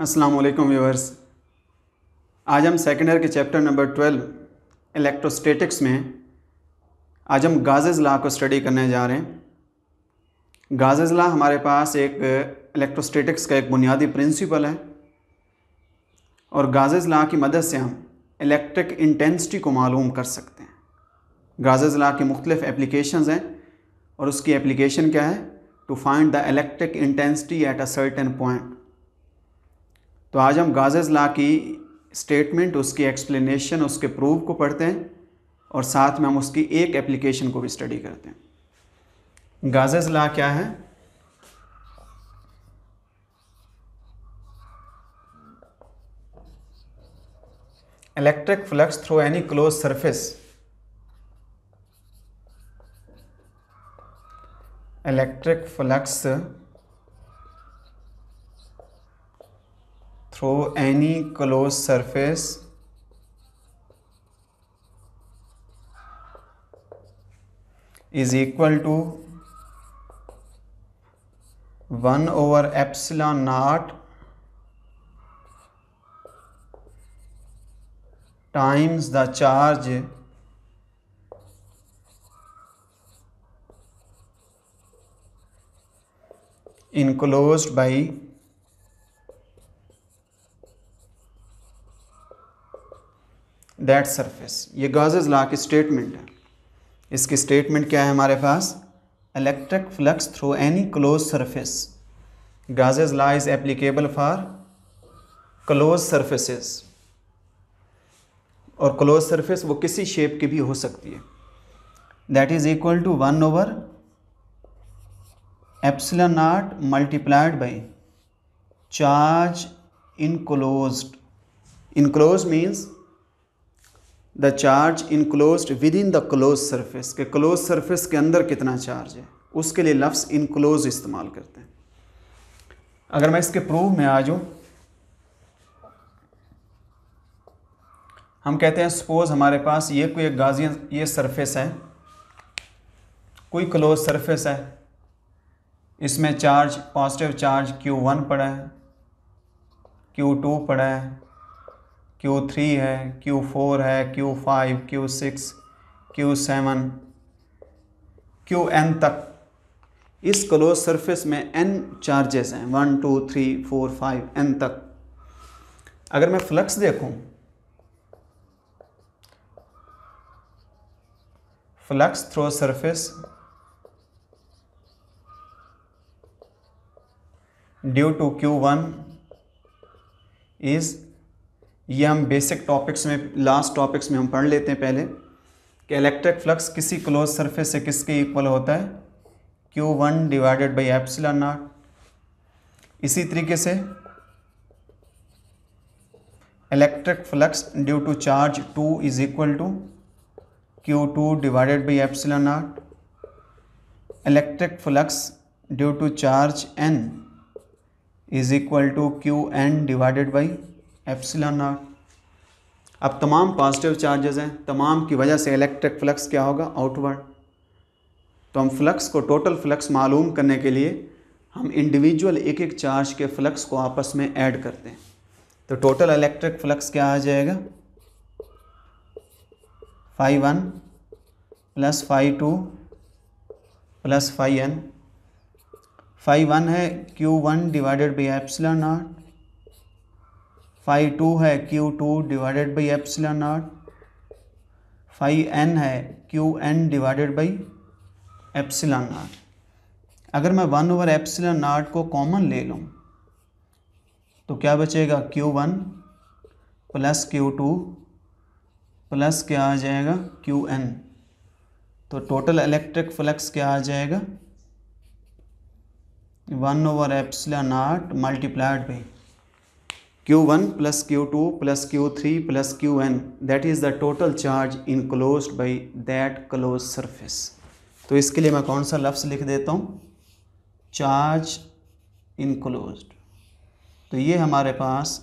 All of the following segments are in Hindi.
अस्सलाम वालेकुम व्यूवर्स आज हम सेकेंड ईयर के चैप्टर नंबर ट्वेल्व इलेक्ट्रोस्टैटिक्स में आज हम गाजेज ला को स्टडी करने जा रहे हैं गाजेज ला हमारे पास एक इलेक्ट्रोस्टैटिक्स का एक बुनियादी प्रिंसिपल है और गाजेज ला की मदद से हम इलेक्ट्रिक इंटेंसिटी को मालूम कर सकते हैं गाजेज ला के मुख्तलिफ एप्लीकेशन हैं और उसकी एप्लीकेशन क्या है to find the electric intensity at a certain point तो आज हम गाजेज ला की स्टेटमेंट उसकी एक्सप्लेनेशन उसके प्रूफ को पढ़ते हैं और साथ में हम उसकी एक एप्लीकेशन को भी स्टडी करते हैं गाजेज ला क्या है electric flux through any close surface electric flux through any closed surface is equal to 1 over epsilon naught times the charge enclosed by that surface ये गाजेज ला की स्टेटमेंट है इसकी स्टेटमेंट क्या है हमारे पास electric flux through any close surface Gauss's law is applicable for close surfaces और क्लोज सरफेस वो किसी शेप की भी हो सकती है that is equal to one over epsilon naught multiplied by charge enclose enclose means the charge enclose within the close surface के क्लोज सर्फेस के अंदर कितना चार्ज है उसके लिए लफ्स इनक्लोज इस्तेमाल करते हैं अगर मैं इसके प्रूव में आ जाऊँ हम कहते हैं सपोज़ हमारे पास ये कोई एक गाजियन ये सरफेस है कोई क्लोज सरफेस है इसमें चार्ज पॉजिटिव चार्ज Q1 पड़ा है Q2 पड़ा है Q3 है Q4 है Q5 Q6 Q7 Qn तक इस क्लोज सरफेस में n चार्जेस हैं one two three four five n तक अगर मैं फ्लक्स देखूं flux through surface due to Q1 is ये हम बेसिक टॉपिक्स में लास्ट टॉपिक्स में हम पढ़ लेते हैं पहले कि इलेक्ट्रिक फ्लक्स किसी क्लोज सरफेस से किसके इक्वल होता है Q one divided by epsilon naught इसी तरीके से electric flux due to charge two is equal to Q two divided by epsilon naught electric flux due to charge n is equal to Q n divided by epsilon naught अब तमाम पॉजिटिव चार्जेस हैं तमाम की वजह से इलेक्ट्रिक फ्लक्स क्या होगा आउटवर्ड तो हम फ्लक्स को टोटल फ्लक्स मालूम करने के लिए हम इंडिविजुअल एक एक चार्ज के फ्लक्स को आपस में ऐड करते हैं तो टोटल इलेक्ट्रिक फ्लक्स क्या आ जाएगा phi one plus phi two plus phi n phi one है Q one divided by epsilon naught phi two है Q two divided by epsilon naught phi n है Q n divided by epsilon naught अगर मैं वन ओवर एप्सिला नॉट को कॉमन ले लूँ तो क्या बचेगा Q one plus Q two plus क्या आ जाएगा क्यू एन तो टोटल इलेक्ट्रिक फ्लक्स क्या आ जाएगा one over epsilon naught multiplied by Q Q one plus plus Q three plus Q plus that is the total charge in enclosed by that close surface तो इसके लिए मैं कौन सा लफ्स लिख देता हूँ चार्ज इनक्लोज तो ये हमारे पास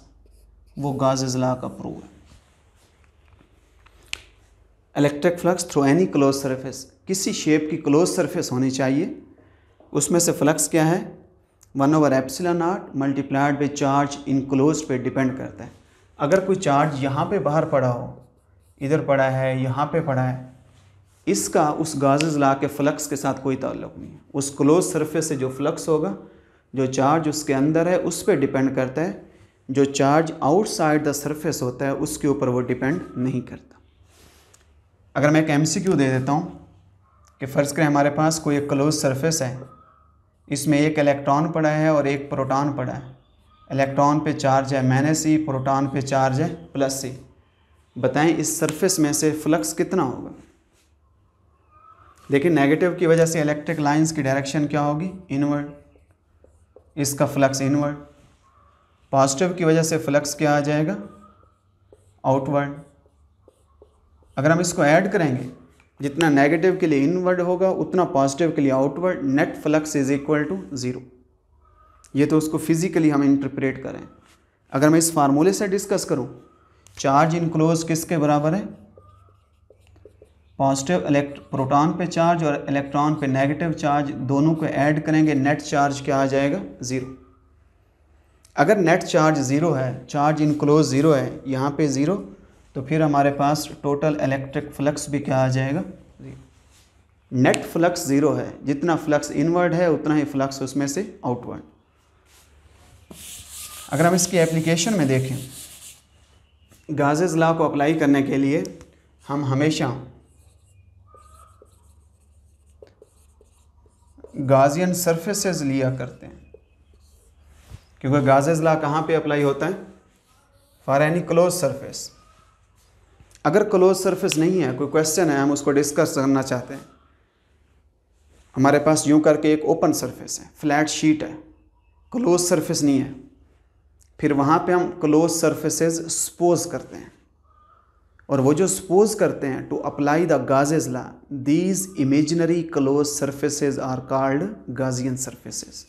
वो गाज अजला का प्रूव है electric flux through any close surface किसी शेप की क्लोज सरफेस होनी चाहिए उसमें से फ्लक्स क्या है one over epsilon naught multiplied by charge enclose पे डिपेंड करता है अगर कोई चार्ज यहाँ पे बाहर पड़ा हो इधर पड़ा है यहाँ पे पड़ा है इसका उस गाजेज ला के फ्लक्स के साथ कोई ताल्लुक नहीं है उस क्लोज सरफेस से जो फ्लक्स होगा जो चार्ज उसके अंदर है उस पर डिपेंड करता है जो चार्ज आउटसाइड द सरफेस होता है उसके ऊपर वो डिपेंड नहीं करता अगर मैं एक एम दे देता हूँ कि फ़र्ज़ करें हमारे पास कोई एक क्लोज सरफेस है इसमें एक इलेक्ट्रॉन पड़ा है और एक प्रोटॉन पड़ा है इलेक्ट्रॉन पे चार्ज है माइनस सी प्रोटॉन पे चार्ज है प्लस सी बताएं इस सरफेस में से फ्लक्स कितना होगा देखिए नेगेटिव की वजह से इलेक्ट्रिक लाइंस की डायरेक्शन क्या होगी इनवर्ड इसका फ्लक्स इनवर्ड पॉजिटिव की वजह से फ्लक्स क्या आ जाएगा आउटवर्ड अगर हम इसको ऐड करेंगे जितना नेगेटिव के लिए इनवर्ड होगा उतना पॉजिटिव के लिए outward net flux is equal to zero ये तो उसको फिजिकली हम इंटरप्रेट करें अगर मैं इस फार्मूले से डिस्कस करूं चार्ज इनक्लोज किसके बराबर है पॉजिटिव इलेक्ट प्रोटॉन पे चार्ज और इलेक्ट्रॉन पे नेगेटिव चार्ज दोनों को ऐड करेंगे नेट चार्ज क्या आ जाएगा ज़ीरो अगर नेट चार्ज ज़ीरो है चार्ज इनक्लोज ज़ीरो है यहाँ पे ज़ीरो तो फिर हमारे पास टोटल इलेक्ट्रिक फ्लक्स भी क्या आ जाएगा नेट फ्लक्स ज़ीरो है जितना फ्लक्स इनवर्ड है उतना ही फ्लक्स उसमें से आउटवर्ड अगर हम इसकी एप्लीकेशन में देखें गाजेज लॉ को अप्लाई करने के लिए हम हमेशा गाजियन सरफेसेस लिया करते हैं क्योंकि गाजेज लॉ कहाँ पे अप्लाई होता है फॉर एनी क्लोज सरफेस अगर क्लोज सरफेस नहीं है कोई क्वेश्चन है हम उसको डिस्कस करना चाहते हैं हमारे पास यूं करके एक ओपन सरफेस है फ्लैट शीट है क्लोज सरफेस नहीं है फिर वहाँ पे हम क्लोज सरफेसेस सपोज करते हैं और वो जो सपोज करते हैं to apply the Gauss's law these imaginary close surfaces are called Gaussian surfaces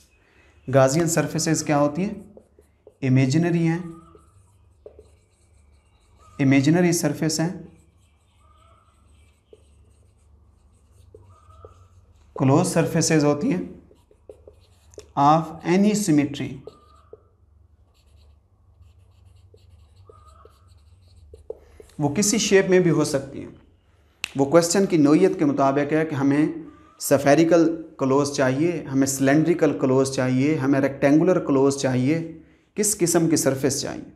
Gaussian surfaces क्या होती हैं इमेजनरी हैं इमेजिनरी सरफेस हैं क्लोज सरफेसेस होती हैं ऑफ एनी सिमेट्री वो किसी शेप में भी हो सकती हैं वो क्वेश्चन की नोयत के मुताबिक है कि हमें सफेरिकल क्लोज चाहिए हमें सिलेंड्रिकल क्लोज चाहिए हमें रेक्टेंगुलर क्लोज चाहिए किस किस्म की सरफेस चाहिए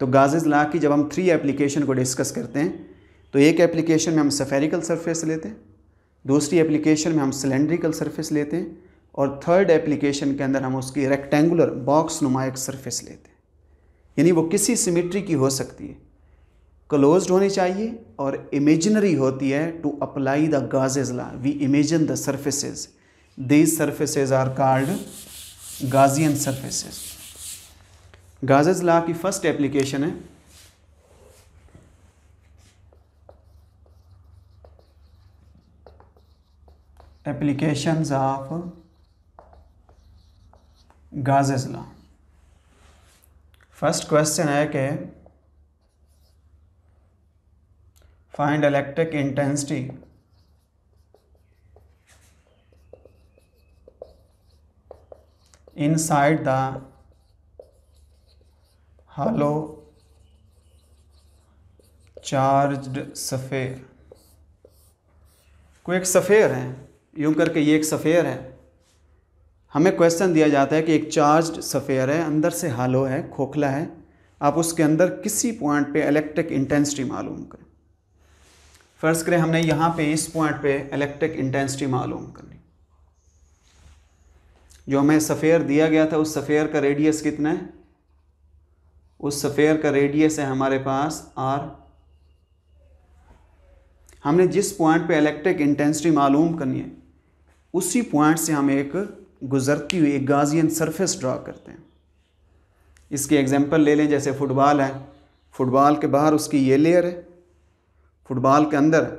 तो गाजेज ला की जब हम थ्री एप्लीकेशन को डिस्कस करते हैं तो एक एप्लीकेशन में हम सफेरिकल सरफेस लेते हैं दूसरी एप्लीकेशन में हम सिलेंड्रिकल सरफेस लेते हैं और थर्ड एप्लीकेशन के अंदर हम उसकी रेक्टेंगुलर बॉक्स नुमा एक सरफेस लेते हैं यानी वो किसी सिमेट्री की हो सकती है क्लोज्ड होनी चाहिए और इमेजनरी होती है to apply the Gauss's law we imagine the surfaces these surfaces are called Gaussian surfaces Gauss law की फर्स्ट एप्लीकेशन है application of Gauss's law first question है कि find electric intensity side the hollow charged sphere कोई एक सफ़ेर है यूं करके ये एक सफ़ेर है हमें क्वेश्चन दिया जाता है कि एक चार्ज्ड सफ़ेर है अंदर से हालो है खोखला है आप उसके अंदर किसी पॉइंट पे इलेक्ट्रिक इंटेंसिटी मालूम करें फ़र्ज़ करें हमने यहाँ पे इस पॉइंट पे इलेक्ट्रिक इंटेंसिटी मालूम करनी जो हमें सफ़ेर दिया गया था उस सफ़ेर का रेडियस कितना है उस सफ़ेयर का रेडियस है हमारे पास आर हमने जिस पॉइंट पे इलेक्ट्रिक इंटेंसिटी मालूम करनी है उसी पॉइंट से हम एक गुजरती हुई एक गाजियन सरफेस ड्रा करते हैं इसके एग्जांपल ले लें जैसे फुटबॉल है फुटबॉल के बाहर उसकी ये लेयर है फुटबॉल के अंदर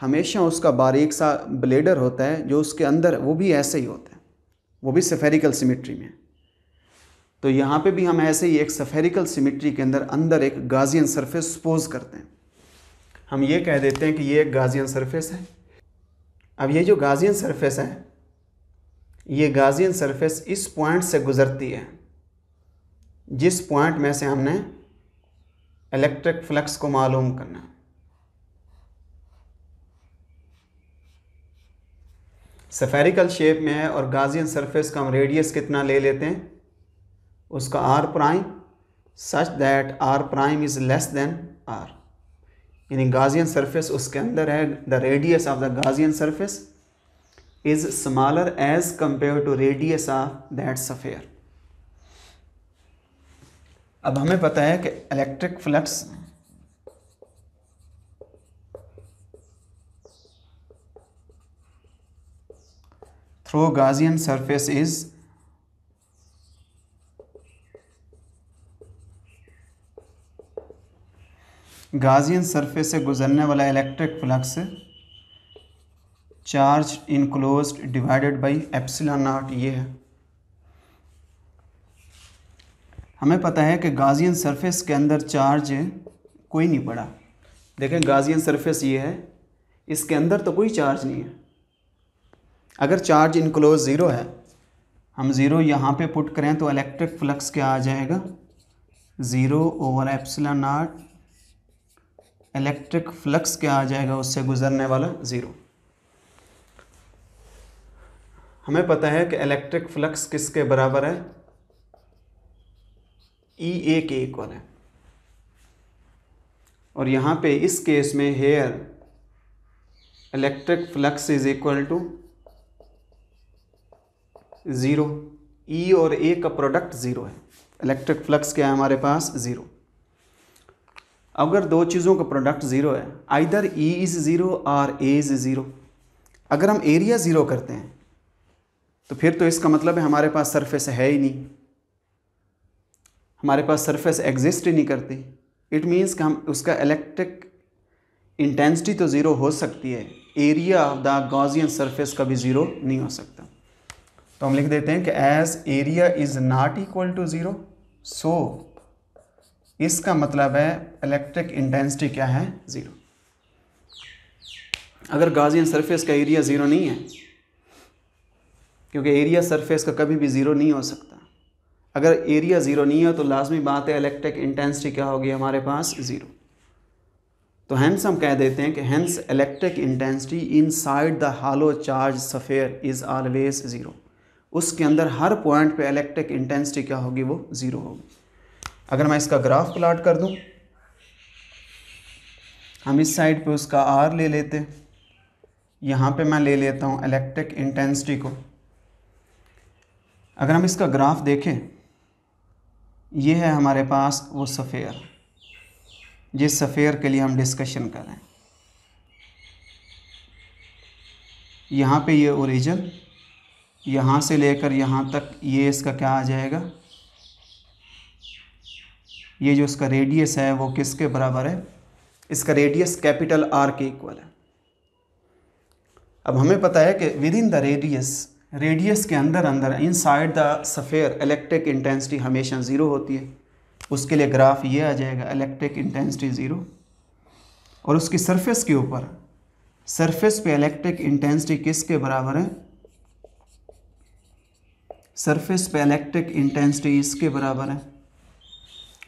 हमेशा उसका बारीक सा ब्लेडर होता है जो उसके अंदर वो भी ऐसे ही होता है वो भी सफेरिकल सिमिट्री में है तो यहाँ पे भी हम ऐसे ही एक सफेरिकल सिमेट्री के अंदर अंदर एक गाजियन सरफेस सपोज करते हैं हम ये कह देते हैं कि ये एक गाजियन सरफेस है अब ये जो गाजियन सरफेस है ये गाजियन सरफेस इस पॉइंट से गुजरती है जिस पॉइंट में से हमने इलेक्ट्रिक फ्लक्स को मालूम करना सफेरिकल शेप में है और गाजियन सरफेस का हम रेडियस कितना ले लेते हैं उसका R prime such that R prime is less than R यानी गाजियन सरफेस उसके अंदर है the radius of the Gaussian surface is smaller as compare to radius of that sphere अब हमें पता है कि electric flux through Gaussian surface is Gaussian surface से गुजरने वाला electric flux charge enclose divided by epsilon naught ये है हमें पता है कि गाजियन सरफेस के अंदर चार्ज कोई नहीं पड़ा देखें गाजियन सरफेस ये है इसके अंदर तो कोई चार्ज नहीं है अगर चार्ज इनक्लोज ज़ीरो है हम ज़ीरो यहाँ पे पुट करें तो इलेक्ट्रिक फ्लक्स क्या आ जाएगा zero over epsilon naught electric flux क्या आ जाएगा उससे गुजरने वाला ज़ीरो हमें पता है कि इलेक्ट्रिक फ्लक्स किसके बराबर है ई ए के इक्वल है और यहाँ पे इस केस में here electric flux is equal to zero E और ए का प्रोडक्ट ज़ीरो है इलेक्ट्रिक फ्लक्स क्या है हमारे पास ज़ीरो अगर दो चीज़ों का प्रोडक्ट ज़ीरो है आइदर ई इज़ ज़ीरो और ए इज़ ज़ीरो अगर हम एरिया ज़ीरो करते हैं तो फिर तो इसका मतलब है हमारे पास सरफेस है ही नहीं हमारे पास सरफेस एग्जिस्ट ही नहीं करती इट मीन्स कि हम उसका इलेक्ट्रिक इंटेंसिटी तो ज़ीरो हो सकती है area of the Gaussian surface कभी ज़ीरो नहीं हो सकता तो हम लिख देते हैं कि as area is not equal to zero so इसका मतलब है इलेक्ट्रिक इंटेंसिटी क्या है ज़ीरो अगर गाजियन सरफेस का एरिया ज़ीरो नहीं है क्योंकि एरिया सरफेस का कभी भी ज़ीरो नहीं हो सकता अगर एरिया ज़ीरो नहीं है तो लाजमी बात है इलेक्ट्रिक इंटेंसिटी क्या होगी हमारे पास ज़ीरो तो हैंस हम कह देते हैं कि hence electric intensity inside the hollow charge sphere is always zero उसके अंदर हर पॉइंट पे इलेक्ट्रिक इंटेंसिटी क्या होगी वो ज़ीरो होगी अगर मैं इसका ग्राफ प्लाट कर दूं हम इस साइड पे उसका आर ले लेते यहाँ पे मैं ले लेता हूँ इलेक्ट्रिक इंटेंसिटी को अगर हम इसका ग्राफ देखें ये है हमारे पास वो सफ़ेयर जिस सफ़ेयर के लिए हम डिस्कशन कर रहे हैं यहाँ पे ये ओरिजिन यहाँ से लेकर यहाँ तक ये इसका क्या आ जाएगा ये जो इसका रेडियस है वो किसके बराबर है इसका रेडियस कैपिटल आर के इक्वल है अब हमें पता है कि within the radius radius के अंदर अंदर inside the sphere electric intensity हमेशा ज़ीरो होती है उसके लिए ग्राफ ये आ जाएगा इलेक्ट्रिक इंटेंसिटी ज़ीरो और उसकी सरफेस के ऊपर सरफेस पे इलेक्ट्रिक इंटेंसिटी किसके बराबर है सरफेस पे इलेक्ट्रिक इंटेंसिटी इसके बराबर है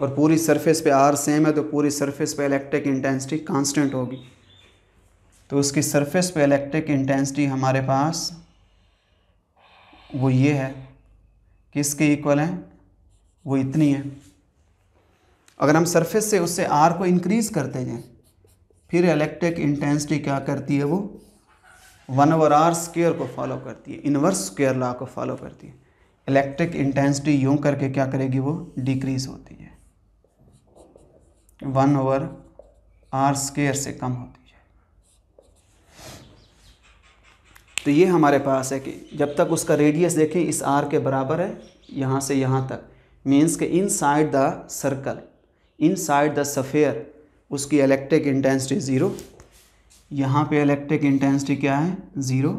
और पूरी सरफेस पे आर सेम है तो पूरी सरफेस पे इलेक्ट्रिक इंटेंसिटी कांस्टेंट होगी तो उसकी सरफेस पे इलेक्ट्रिक इंटेंसिटी हमारे पास वो ये है किसके इक्वल है वो इतनी है अगर हम सरफेस से उससे आर को इंक्रीज़ करते हैं फिर इलेक्ट्रिक इंटेंसिटी क्या करती है वो वन ओवर आर स्केयर को फॉलो करती है इनवर्स स्केयर लॉ को फॉलो करती है इलेक्ट्रिक इंटेंसिटी यूँ करके क्या करेगी वो डिक्रीज़ होती है वन ओवर आर स्केयर से कम होती है तो ये हमारे पास है कि जब तक उसका रेडियस देखें इस आर के बराबर है यहाँ से यहाँ तक मीन्स के inside the circle inside the sphere उसकी इलेक्ट्रिक इंटेंसिटी ज़ीरो यहाँ पे इलेक्ट्रिक इंटेंसिटी क्या है ज़ीरो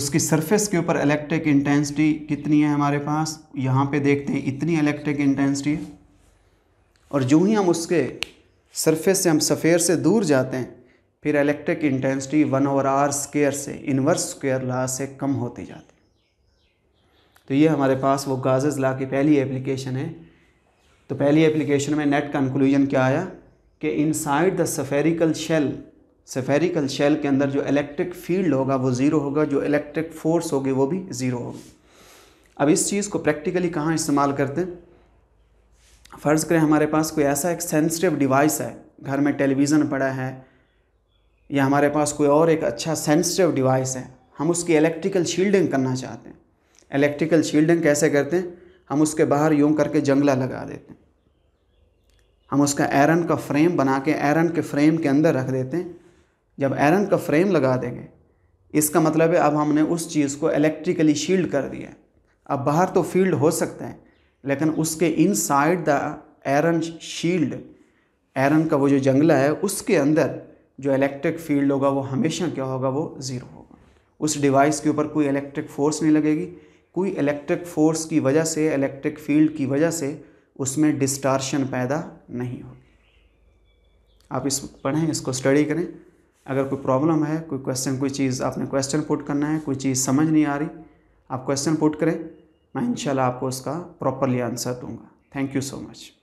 उसकी सरफेस के ऊपर इलेक्ट्रिक इंटेंसिटी कितनी है हमारे पास यहाँ पे देखते हैं इतनी इलेक्ट्रिक इंटेंसिटी है और जो ही हम उसके सरफेस से हम सफ़ेर से दूर जाते हैं फिर electric intensity one over R square से इनवर्स स्क्वेयर ला से कम होती जाती तो ये हमारे पास वो गाजेज ला की पहली एप्लीकेशन है तो पहली एप्लीकेशन में नेट कंक्लूजन क्या आया कि inside the spherical shell spherical shell के अंदर जो इलेक्ट्रिक फील्ड होगा वो ज़ीरो होगा जो इलेक्ट्रिक फोर्स होगी वो भी ज़ीरो होगी अब इस चीज़ को प्रैक्टिकली कहाँ इस्तेमाल करते हैं फ़र्ज़ करें हमारे पास कोई ऐसा एक सेंसिटिव डिवाइस है घर में टेलीविज़न पड़ा है या हमारे पास कोई और एक अच्छा सेंसिटिव डिवाइस है हम उसकी इलेक्ट्रिकल शील्डिंग करना चाहते हैं इलेक्ट्रिकल शील्डिंग कैसे करते हैं हम उसके बाहर यूँ करके जंगला लगा देते हैं हम उसका आयरन का फ्रेम बना के आयरन के फ्रेम के अंदर रख देते हैं जब आयरन का फ्रेम लगा देंगे इसका मतलब है अब हमने उस चीज़ को इलेक्ट्रिकली शील्ड कर दिया अब बाहर तो फील्ड हो सकता है लेकिन उसके inside the iron shield iron का वो जो जंगला है उसके अंदर जो इलेक्ट्रिक फील्ड होगा वो हमेशा क्या होगा वो ज़ीरो होगा उस डिवाइस के ऊपर कोई इलेक्ट्रिक फोर्स नहीं लगेगी कोई इलेक्ट्रिक फोर्स की वजह से इलेक्ट्रिक फील्ड की वजह से उसमें डिस्टार्शन पैदा नहीं होगी आप इस पढ़ें इसको स्टडी करें अगर कोई प्रॉब्लम है कोई क्वेश्चन कोई चीज़ आपने क्वेश्चन पुट करना है कोई चीज़ समझ नहीं आ रही आप क्वेश्चन पुट करें मैं इंशाल्लाह आपको उसका प्रॉपरली आंसर दूंगा थैंक यू सो मच